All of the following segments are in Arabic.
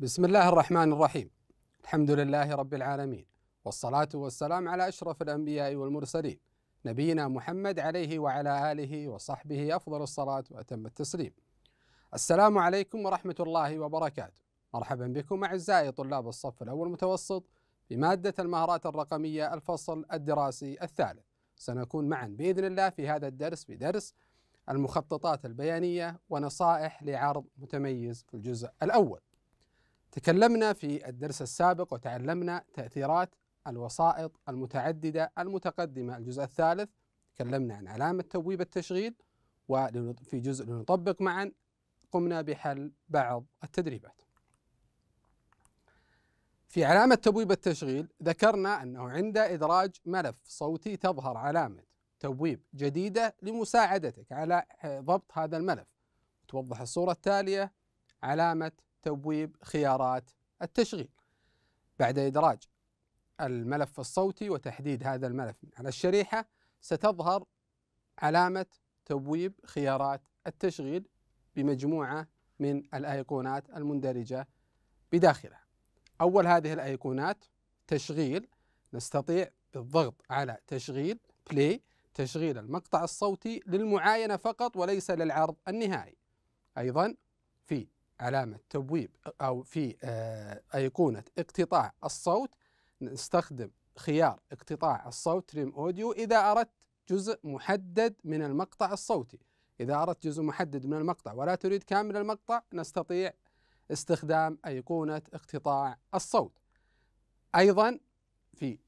بسم الله الرحمن الرحيم الحمد لله رب العالمين والصلاة والسلام على أشرف الأنبياء والمرسلين نبينا محمد عليه وعلى آله وصحبه أفضل الصلاة وأتم التسليم السلام عليكم ورحمة الله وبركاته مرحبا بكم أعزائي طلاب الصف الأول المتوسط بمادة المهارات الرقمية الفصل الدراسي الثالث سنكون معا بإذن الله في هذا الدرس بدرس المخططات البيانية ونصائح لعرض متميز في الجزء الأول تكلمنا في الدرس السابق وتعلمنا تأثيرات الوسائط المتعددة المتقدمة الجزء الثالث تكلمنا عن علامة تبويب التشغيل وفي جزء لنطبق معا قمنا بحل بعض التدريبات في علامة تبويب التشغيل ذكرنا أنه عند إدراج ملف صوتي تظهر علامة تبويب جديدة لمساعدتك على ضبط هذا الملف توضح الصورة التالية علامة تبويب خيارات التشغيل بعد إدراج الملف الصوتي وتحديد هذا الملف على الشريحة ستظهر علامة تبويب خيارات التشغيل بمجموعة من الأيقونات المندرجة بداخلها أول هذه الأيقونات تشغيل نستطيع بالضغط على تشغيل بلاي تشغيل المقطع الصوتي للمعاينة فقط وليس للعرض النهائي أيضا علامة تبويب أو في آه، أيقونة اقتطاع الصوت نستخدم خيار اقتطاع الصوت تريم أوديو إذا أردت جزء محدد من المقطع الصوتي إذا أردت جزء محدد من المقطع ولا تريد كامل المقطع نستطيع استخدام أيقونة اقتطاع الصوت أيضا في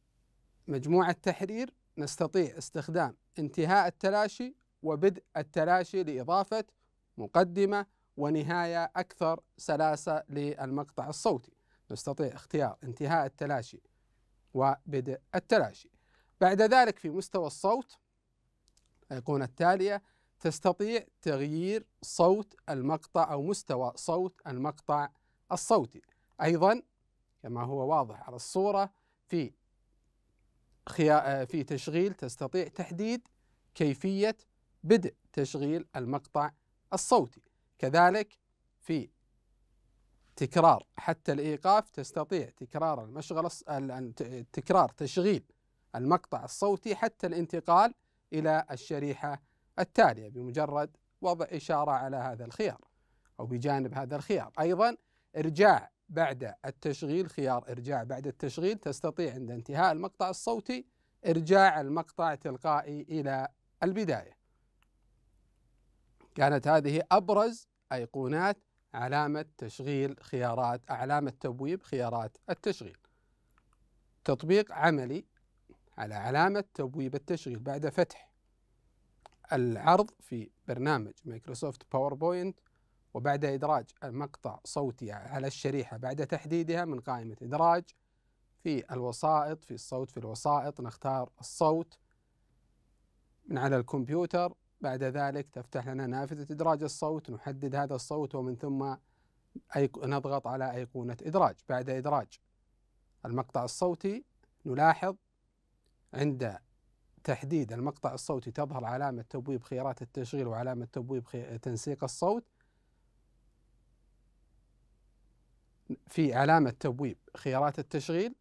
مجموعة تحرير نستطيع استخدام انتهاء التلاشي وبدء التلاشي لإضافة مقدمة ونهاية أكثر سلاسة للمقطع الصوتي نستطيع اختيار انتهاء التلاشي وبدء التلاشي بعد ذلك في مستوى الصوت الأيقونة التالية تستطيع تغيير صوت المقطع أو مستوى صوت المقطع الصوتي أيضا كما هو واضح على الصورة في في تشغيل تستطيع تحديد كيفية بدء تشغيل المقطع الصوتي كذلك في تكرار حتى الإيقاف تستطيع تكرار المشغل تكرار تشغيل المقطع الصوتي حتى الانتقال إلى الشريحة التالية بمجرد وضع إشارة على هذا الخيار أو بجانب هذا الخيار أيضا إرجاع بعد التشغيل خيار إرجاع بعد التشغيل تستطيع عند انتهاء المقطع الصوتي إرجاع المقطع تلقائي إلى البداية كانت هذه أبرز أيقونات علامة تشغيل خيارات علامة تبويب خيارات التشغيل تطبيق عملي على علامة تبويب التشغيل بعد فتح العرض في برنامج مايكروسوفت باوربوينت وبعد إدراج المقطع صوتي على الشريحة بعد تحديدها من قائمة إدراج في الوسائط في الصوت في الوسائط نختار الصوت من على الكمبيوتر بعد ذلك تفتح لنا نافذة إدراج الصوت نحدد هذا الصوت ومن ثم نضغط على أيقونة إدراج بعد إدراج المقطع الصوتي نلاحظ عند تحديد المقطع الصوتي تظهر علامة تبويب خيارات التشغيل وعلامة تبويب تنسيق الصوت في علامة تبويب خيارات التشغيل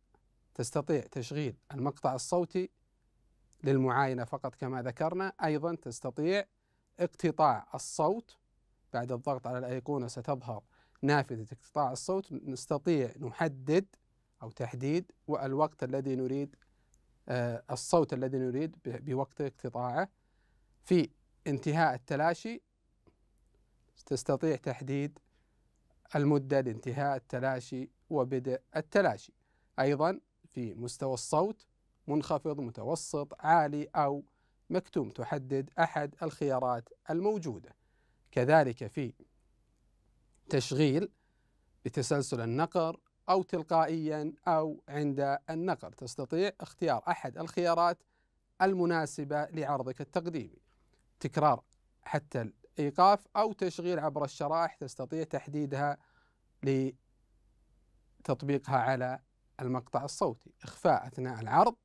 تستطيع تشغيل المقطع الصوتي للمعاينة فقط كما ذكرنا أيضا تستطيع اقتطاع الصوت بعد الضغط على الأيقونة ستظهر نافذة اقتطاع الصوت نستطيع نحدد أو تحديد والوقت الذي نريد آه، الصوت الذي نريد بوقت اقتطاعه في انتهاء التلاشي تستطيع تحديد المدة لانتهاء التلاشي وبدء التلاشي أيضا في مستوى الصوت منخفض متوسط عالي أو مكتوم تحدد أحد الخيارات الموجودة كذلك في تشغيل بتسلسل النقر أو تلقائيا أو عند النقر تستطيع اختيار أحد الخيارات المناسبة لعرضك التقديمي تكرار حتى الإيقاف أو تشغيل عبر الشرائح تستطيع تحديدها لتطبيقها على المقطع الصوتي إخفاء أثناء العرض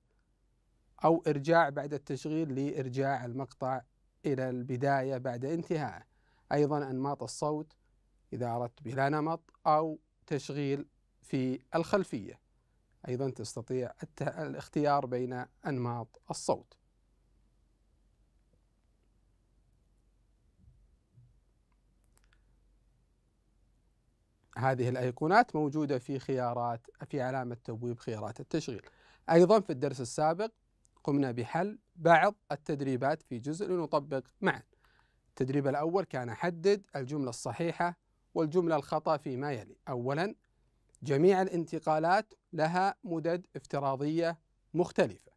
أو إرجاع بعد التشغيل لإرجاع المقطع إلى البداية بعد انتهائه أيضا أنماط الصوت إذا أردت بلا نمط أو تشغيل في الخلفية أيضا تستطيع الاختيار بين أنماط الصوت هذه الأيقونات موجودة في خيارات في علامة تبويب خيارات التشغيل أيضا في الدرس السابق قمنا بحل بعض التدريبات في جزء لنطبق معا التدريب الأول كان حدد الجملة الصحيحة والجملة الخطأ فيما يلي أولا جميع الانتقالات لها مدد افتراضية مختلفة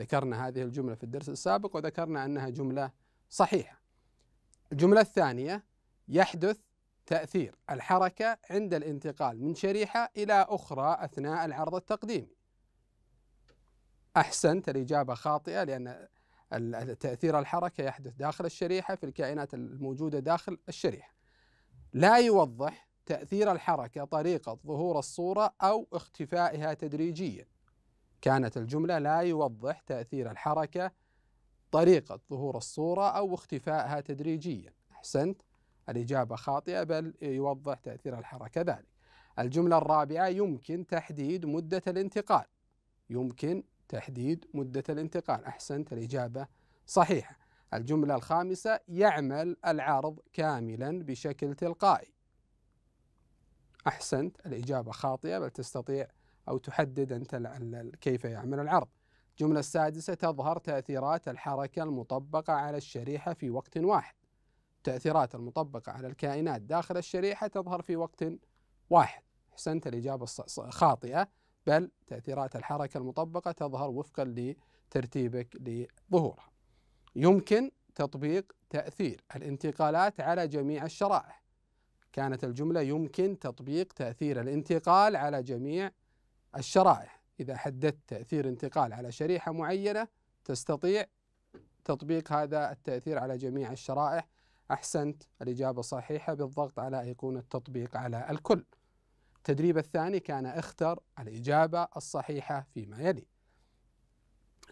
ذكرنا هذه الجملة في الدرس السابق وذكرنا أنها جملة صحيحة الجملة الثانية يحدث تأثير الحركة عند الانتقال من شريحة إلى أخرى أثناء العرض التقديمي احسنت الاجابه خاطئه لان تاثير الحركه يحدث داخل الشريحه في الكائنات الموجوده داخل الشريحه. لا يوضح تاثير الحركه طريقه ظهور الصوره او اختفائها تدريجيا. كانت الجمله لا يوضح تاثير الحركه طريقه ظهور الصوره او اختفائها تدريجيا. احسنت الاجابه خاطئه بل يوضح تاثير الحركه ذلك. الجمله الرابعه يمكن تحديد مده الانتقال. يمكن تحديد مدة الانتقال أحسنت الإجابة صحيحة الجملة الخامسة يعمل العرض كاملا بشكل تلقائي أحسنت الإجابة خاطئة بل تستطيع أو تحدد أنت كيف يعمل العرض الجملة السادسة تظهر تأثيرات الحركة المطبقة على الشريحة في وقت واحد التأثيرات المطبقة على الكائنات داخل الشريحة تظهر في وقت واحد أحسنت الإجابة خاطئة بل تأثيرات الحركة المطبقة تظهر وفقا لترتيبك لظهورها يمكن تطبيق تأثير الانتقالات على جميع الشرائح كانت الجملة يمكن تطبيق تأثير الانتقال على جميع الشرائح إذا حددت تأثير انتقال على شريحة معينة تستطيع تطبيق هذا التأثير على جميع الشرائح أحسنت الإجابة صحيحة بالضغط على أيقونة تطبيق على الكل التدريب الثاني كان اختر الإجابة الصحيحة فيما يلي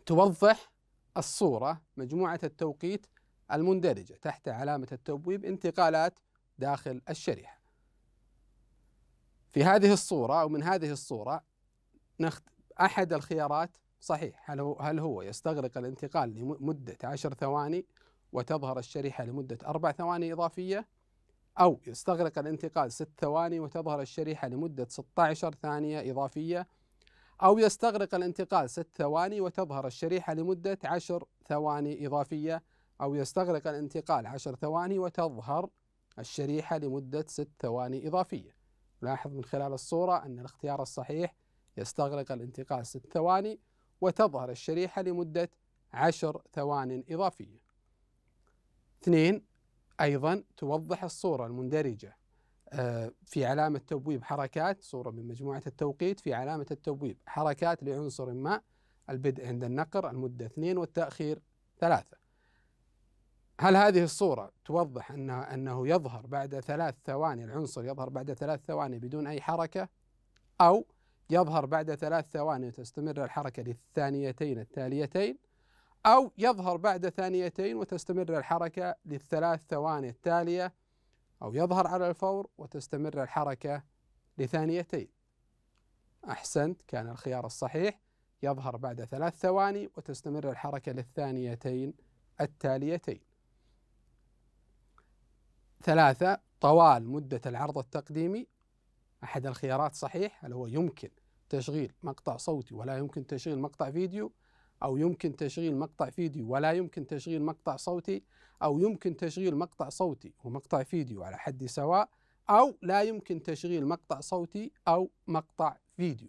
توضح الصورة مجموعة التوقيت المندرجة تحت علامة التبويب انتقالات داخل الشريحة في هذه الصورة أو من هذه الصورة نخت أحد الخيارات صحيح هل هو, هل هو يستغرق الانتقال لمدة عشر ثواني وتظهر الشريحة لمدة أربع ثواني إضافية أو يستغرق الانتقال 6 ثواني وتظهر الشريحة لمدة 16 ثانية إضافية أو يستغرق الانتقال 6 ثواني وتظهر الشريحة لمدة 10 ثواني إضافية أو يستغرق الانتقال 10 ثواني وتظهر الشريحة لمدة 6 ثواني إضافية نلاحظ من خلال الصورة أن الاختيار الصحيح يستغرق الانتقال 6 ثواني وتظهر الشريحة لمدة 10 ثوان إضافية 2 أيضا توضح الصورة المندرجة آه، في علامة تبويب حركات صورة من مجموعة التوقيت في علامة التبويب حركات لعنصر ما البدء عند النقر المدة اثنين والتأخير ثلاثة هل هذه الصورة توضح أنه, أنه يظهر بعد ثلاث ثواني العنصر يظهر بعد ثلاث ثواني بدون أي حركة أو يظهر بعد ثلاث ثواني وتستمر الحركة للثانيتين التاليتين أو يظهر بعد ثانيتين وتستمر الحركة للثلاث ثواني التالية أو يظهر على الفور وتستمر الحركة لثانيتين أحسنت كان الخيار الصحيح يظهر بعد ثلاث ثواني وتستمر الحركة للثانيتين التاليتين ثلاثة طوال مدة العرض التقديمي أحد الخيارات صحيح هل هو يمكن تشغيل مقطع صوتي ولا يمكن تشغيل مقطع فيديو أو يمكن تشغيل مقطع فيديو ولا يمكن تشغيل مقطع صوتي أو يمكن تشغيل مقطع صوتي ومقطع فيديو على حد سواء أو لا يمكن تشغيل مقطع صوتي أو مقطع فيديو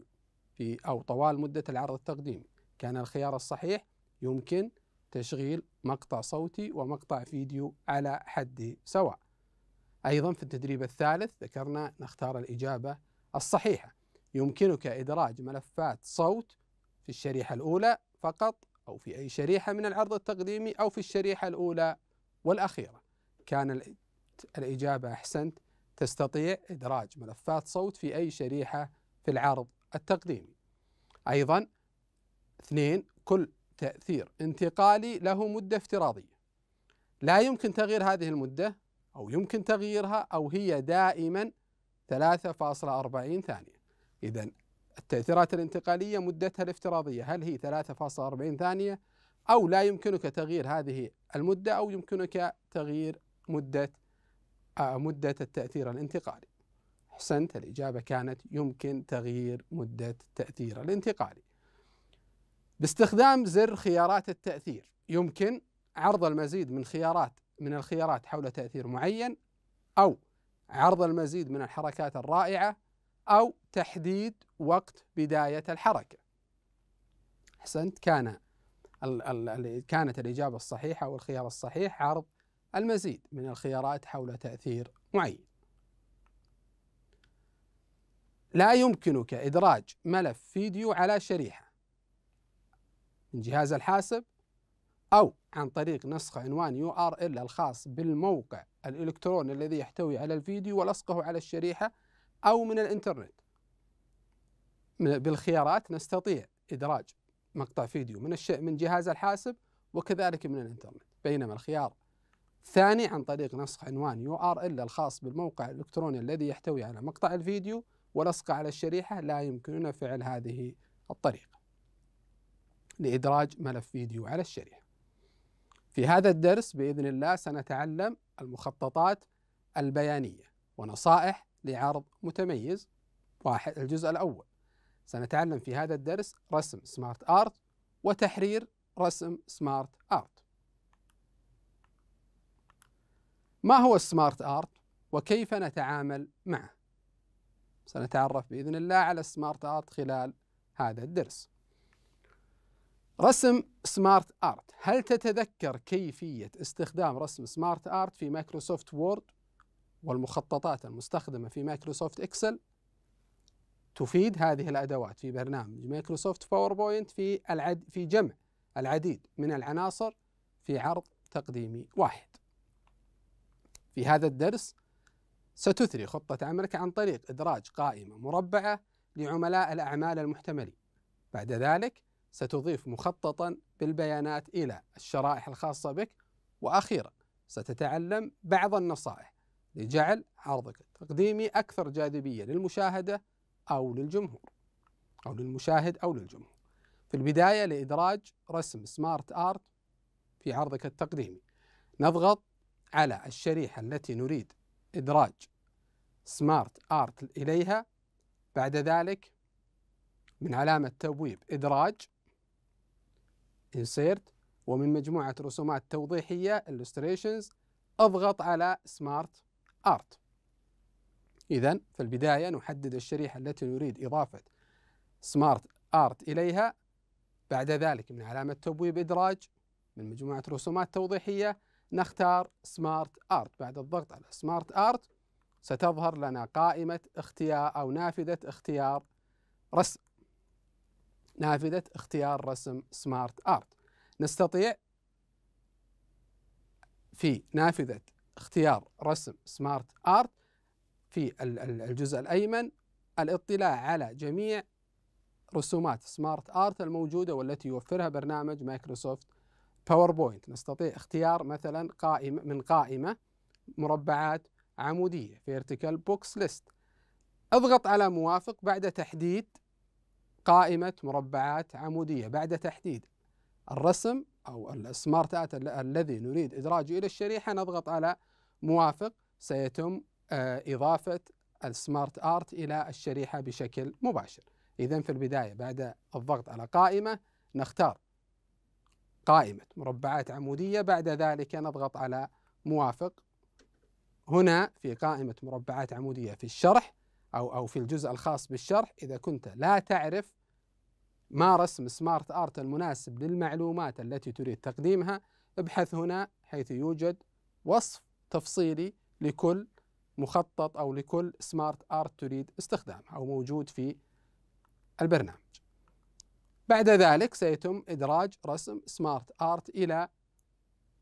في أو طوال مدة العرض التقديمي كان الخيار الصحيح يمكن تشغيل مقطع صوتي ومقطع فيديو على حد سواء أيضا في التدريب الثالث ذكرنا نختار الإجابة الصحيحة يمكنك إدراج ملفات صوت في الشريحة الأولى فقط أو في أي شريحة من العرض التقديمي أو في الشريحة الأولى والأخيرة كان الإجابة أحسنت تستطيع إدراج ملفات صوت في أي شريحة في العرض التقديمي أيضا اثنين كل تأثير انتقالي له مدة افتراضية لا يمكن تغيير هذه المدة أو يمكن تغييرها أو هي دائما 3.40 ثانية إذا التأثيرات الانتقالية مدتها الافتراضية هل هي 3.40 ثانية أو لا يمكنك تغيير هذه المدة أو يمكنك تغيير مدة آه، مدة التأثير الانتقالي أحسنت الإجابة كانت يمكن تغيير مدة التأثير الانتقالي باستخدام زر خيارات التأثير يمكن عرض المزيد من خيارات من الخيارات حول تأثير معين أو عرض المزيد من الحركات الرائعة أو تحديد وقت بداية الحركة أحسنت كان كانت الإجابة الصحيحة والخيار الصحيح عرض المزيد من الخيارات حول تأثير معين لا يمكنك إدراج ملف فيديو على شريحة من جهاز الحاسب أو عن طريق نسخ عنوان يو ار ال الخاص بالموقع الإلكتروني الذي يحتوي على الفيديو ولصقه على الشريحة أو من الإنترنت بالخيارات نستطيع إدراج مقطع فيديو من الش... من جهاز الحاسب وكذلك من الإنترنت بينما الخيار الثاني عن طريق نسخ عنوان يو ار ال الخاص بالموقع الإلكتروني الذي يحتوي على مقطع الفيديو ولصقه على الشريحة لا يمكننا فعل هذه الطريقة لإدراج ملف فيديو على الشريحة في هذا الدرس بإذن الله سنتعلم المخططات البيانية ونصائح لعرض متميز واحد الجزء الأول سنتعلم في هذا الدرس رسم سمارت آرت وتحرير رسم سمارت آرت ما هو السمارت آرت وكيف نتعامل معه سنتعرف بإذن الله على السمارت آرت خلال هذا الدرس رسم سمارت آرت هل تتذكر كيفية استخدام رسم سمارت آرت في مايكروسوفت وورد والمخططات المستخدمة في مايكروسوفت إكسل؟ تفيد هذه الادوات في برنامج مايكروسوفت باوربوينت في العد في جمع العديد من العناصر في عرض تقديمي واحد. في هذا الدرس ستثري خطة عملك عن طريق إدراج قائمة مربعة لعملاء الأعمال المحتملين. بعد ذلك ستضيف مخططا بالبيانات إلى الشرائح الخاصة بك وأخيرا ستتعلم بعض النصائح لجعل عرضك التقديمي أكثر جاذبية للمشاهدة أو للجمهور أو للمشاهد أو للجمهور في البداية لإدراج رسم سمارت آرت في عرضك التقديمي نضغط على الشريحة التي نريد إدراج سمارت آرت إليها بعد ذلك من علامة تبويب إدراج Insert ومن مجموعة رسومات توضيحية Illustrations اضغط على سمارت آرت إذا في البداية نحدد الشريحة التي نريد إضافة سمارت آرت إليها بعد ذلك من علامة تبويب إدراج من مجموعة رسومات توضيحية نختار سمارت آرت بعد الضغط على سمارت آرت ستظهر لنا قائمة اختيار أو نافذة اختيار رسم نافذة اختيار رسم سمارت آرت نستطيع في نافذة اختيار رسم سمارت آرت في الجزء الأيمن الاطلاع على جميع رسومات سمارت ارت الموجوده والتي يوفرها برنامج مايكروسوفت باوربوينت نستطيع اختيار مثلا قائمه من قائمه مربعات عموديه فيرتيكال بوكس ليست اضغط على موافق بعد تحديد قائمه مربعات عموديه بعد تحديد الرسم او السمارت ارت الذي نريد ادراجه الى الشريحه نضغط على موافق سيتم آه، إضافة السمارت آرت إلى الشريحة بشكل مباشر إذا في البداية بعد الضغط على قائمة نختار قائمة مربعات عمودية بعد ذلك نضغط على موافق هنا في قائمة مربعات عمودية في الشرح أو أو في الجزء الخاص بالشرح إذا كنت لا تعرف ما رسم سمارت آرت المناسب للمعلومات التي تريد تقديمها ابحث هنا حيث يوجد وصف تفصيلي لكل مخطط أو لكل سمارت آرت تريد استخدامه أو موجود في البرنامج بعد ذلك سيتم إدراج رسم سمارت آرت إلى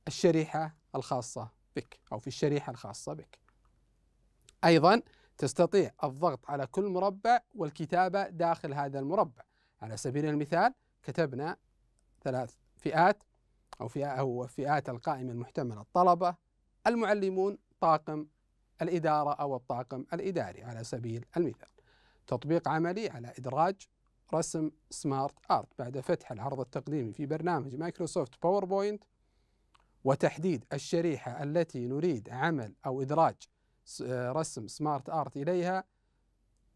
الشريحة الخاصة بك أو في الشريحة الخاصة بك أيضا تستطيع الضغط على كل مربع والكتابة داخل هذا المربع على سبيل المثال كتبنا ثلاث فئات أو فئة أو فئات القائمة المحتملة الطلبة المعلمون طاقم الإدارة أو الطاقم الإداري على سبيل المثال تطبيق عملي على إدراج رسم سمارت آرت بعد فتح العرض التقديمي في برنامج مايكروسوفت باوربوينت وتحديد الشريحة التي نريد عمل أو إدراج آه، رسم سمارت آرت إليها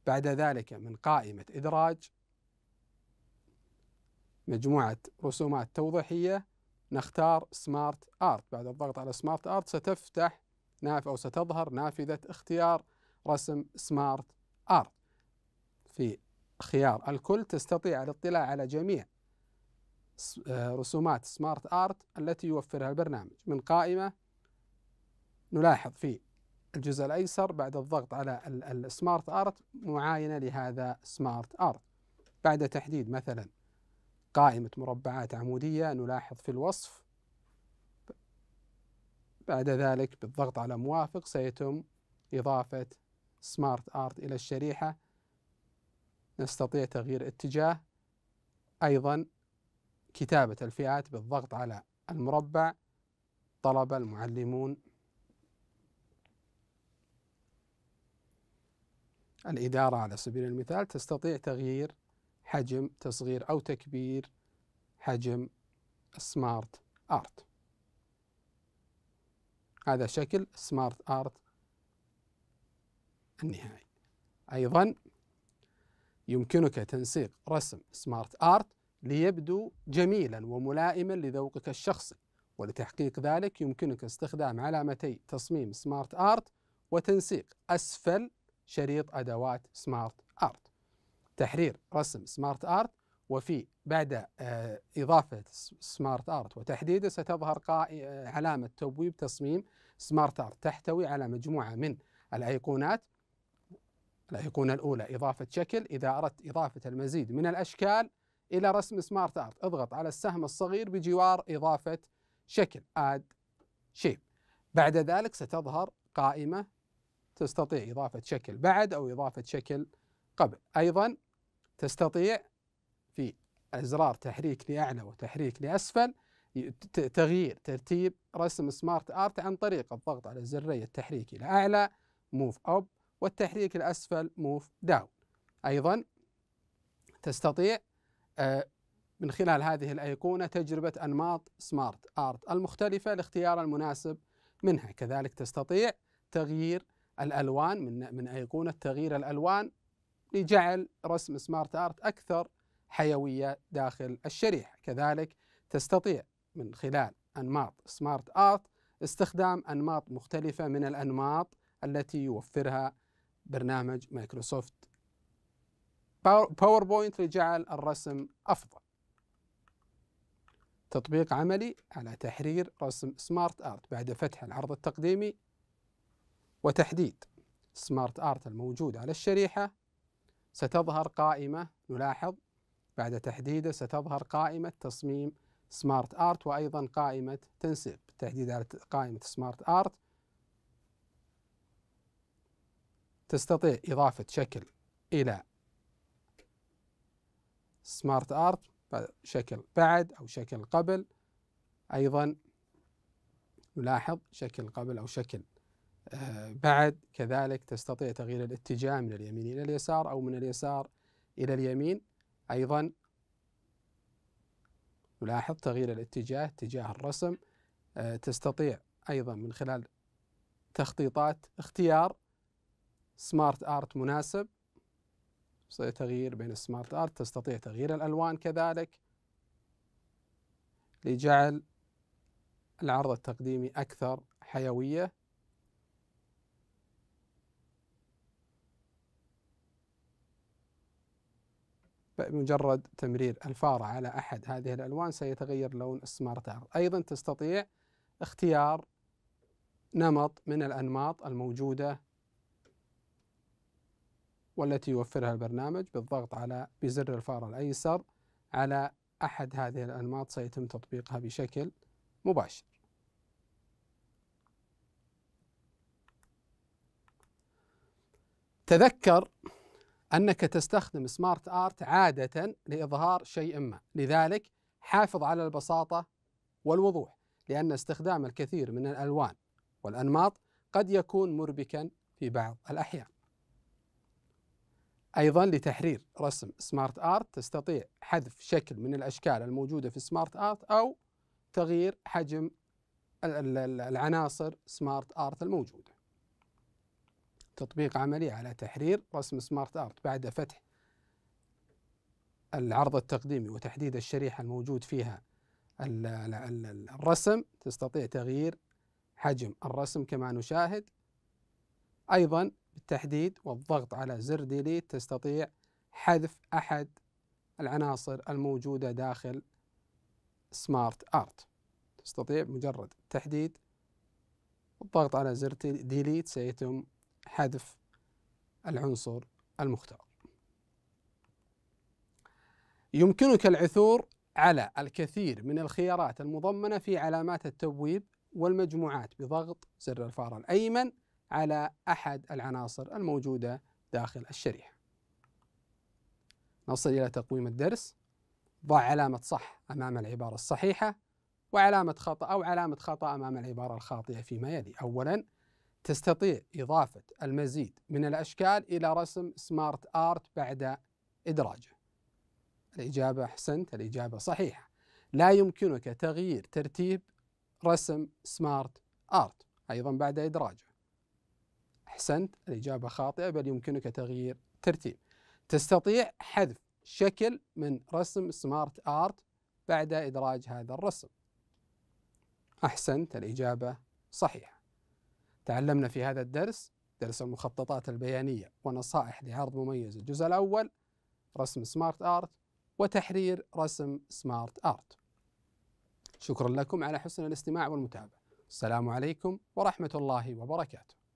بعد ذلك من قائمة إدراج مجموعة رسومات توضيحية نختار سمارت آرت بعد الضغط على سمارت آرت ستفتح ناف أو ستظهر نافذة اختيار رسم سمارت آرت في خيار الكل تستطيع الاطلاع على جميع آه، رسومات سمارت آرت التي يوفرها البرنامج من قائمة نلاحظ في الجزء الأيسر بعد الضغط على السمارت آرت معاينة لهذا سمارت آرت بعد تحديد مثلا قائمة مربعات عمودية نلاحظ في الوصف بعد ذلك بالضغط على موافق سيتم إضافة سمارت آرت إلى الشريحة نستطيع تغيير اتجاه أيضا كتابة الفئات بالضغط على المربع طلب المعلمون الإدارة على سبيل المثال تستطيع تغيير حجم تصغير أو تكبير حجم السمارت آرت هذا شكل سمارت ارت النهائي ايضا يمكنك تنسيق رسم سمارت ارت ليبدو جميلا وملائما لذوقك الشخصي ولتحقيق ذلك يمكنك استخدام علامتي تصميم سمارت ارت وتنسيق اسفل شريط ادوات سمارت ارت تحرير رسم سمارت ارت وفي بعد آه، إضافة سمارت أرت وتحديده ستظهر آه، علامة تبويب تصميم سمارت أرت تحتوي على مجموعة من الأيقونات الأيقونة الأولى إضافة شكل إذا أردت إضافة المزيد من الأشكال إلى رسم سمارت أرت اضغط على السهم الصغير بجوار إضافة شكل Add Shape بعد ذلك ستظهر قائمة تستطيع إضافة شكل بعد أو إضافة شكل قبل أيضا تستطيع إزرار تحريك لأعلى وتحريك لأسفل تغيير ترتيب رسم سمارت ارت عن طريق الضغط على زري التحريك الى اعلى موف اب والتحريك الاسفل موف داون ايضا تستطيع آه، من خلال هذه الايقونه تجربه انماط سمارت ارت المختلفه لاختيار المناسب منها كذلك تستطيع تغيير الالوان من من ايقونه تغيير الالوان لجعل رسم سمارت ارت اكثر حيويه داخل الشريحه، كذلك تستطيع من خلال انماط سمارت ارت استخدام انماط مختلفه من الانماط التي يوفرها برنامج مايكروسوفت باوربوينت لجعل الرسم افضل. تطبيق عملي على تحرير رسم سمارت ارت بعد فتح العرض التقديمي وتحديد سمارت ارت الموجود على الشريحه ستظهر قائمه نلاحظ بعد تحديده ستظهر قائمة تصميم سمارت ارت وايضا قائمة تنسيب تحديد على قائمة سمارت ارت تستطيع إضافة شكل إلى سمارت ارت شكل بعد أو شكل قبل أيضا نلاحظ شكل قبل أو شكل آه، بعد كذلك تستطيع تغيير الاتجاه من اليمين إلى اليسار أو من اليسار إلى اليمين أيضا نلاحظ تغيير الاتجاه اتجاه الرسم آه، تستطيع أيضا من خلال تخطيطات اختيار سمارت آرت مناسب تغيير بين السمارت آرت تستطيع تغيير الألوان كذلك لجعل العرض التقديمي أكثر حيوية بمجرد تمرير الفارة على أحد هذه الألوان سيتغير لون السمارت أيضا تستطيع اختيار نمط من الأنماط الموجودة والتي يوفرها البرنامج بالضغط على بزر الفارة الأيسر على أحد هذه الأنماط سيتم تطبيقها بشكل مباشر تذكر أنك تستخدم سمارت آرت عادة لإظهار شيء ما لذلك حافظ على البساطة والوضوح لأن استخدام الكثير من الألوان والأنماط قد يكون مربكا في بعض الأحيان أيضا لتحرير رسم سمارت آرت تستطيع حذف شكل من الأشكال الموجودة في سمارت آرت أو تغيير حجم العناصر سمارت آرت الموجودة تطبيق عملي على تحرير رسم سمارت ارت بعد فتح العرض التقديمي وتحديد الشريحة الموجود فيها الرسم تستطيع تغيير حجم الرسم كما نشاهد أيضا بالتحديد والضغط على زر ديليت تستطيع حذف أحد العناصر الموجودة داخل سمارت أرت تستطيع مجرد التحديد والضغط على زر ديليت سيتم حذف العنصر المختار يمكنك العثور على الكثير من الخيارات المضمنة في علامات التبويب والمجموعات بضغط زر الفار الأيمن على أحد العناصر الموجودة داخل الشريحة نصل إلى تقويم الدرس ضع علامة صح أمام العبارة الصحيحة وعلامة خطأ أو علامة خطأ أمام العبارة الخاطئة فيما يلي أولا تستطيع إضافة المزيد من الأشكال إلى رسم سمارت آرت بعد إدراجه الإجابة أحسنت الإجابة صحيحة لا يمكنك تغيير ترتيب رسم سمارت آرت أيضا بعد إدراجه أحسنت الإجابة خاطئة بل يمكنك تغيير ترتيب تستطيع حذف شكل من رسم سمارت آرت بعد إدراج هذا الرسم أحسنت الإجابة صحيحة تعلمنا في هذا الدرس درس المخططات البيانية ونصائح لعرض مميز الجزء الأول رسم سمارت آرت وتحرير رسم سمارت آرت شكرا لكم على حسن الاستماع والمتابعة السلام عليكم ورحمة الله وبركاته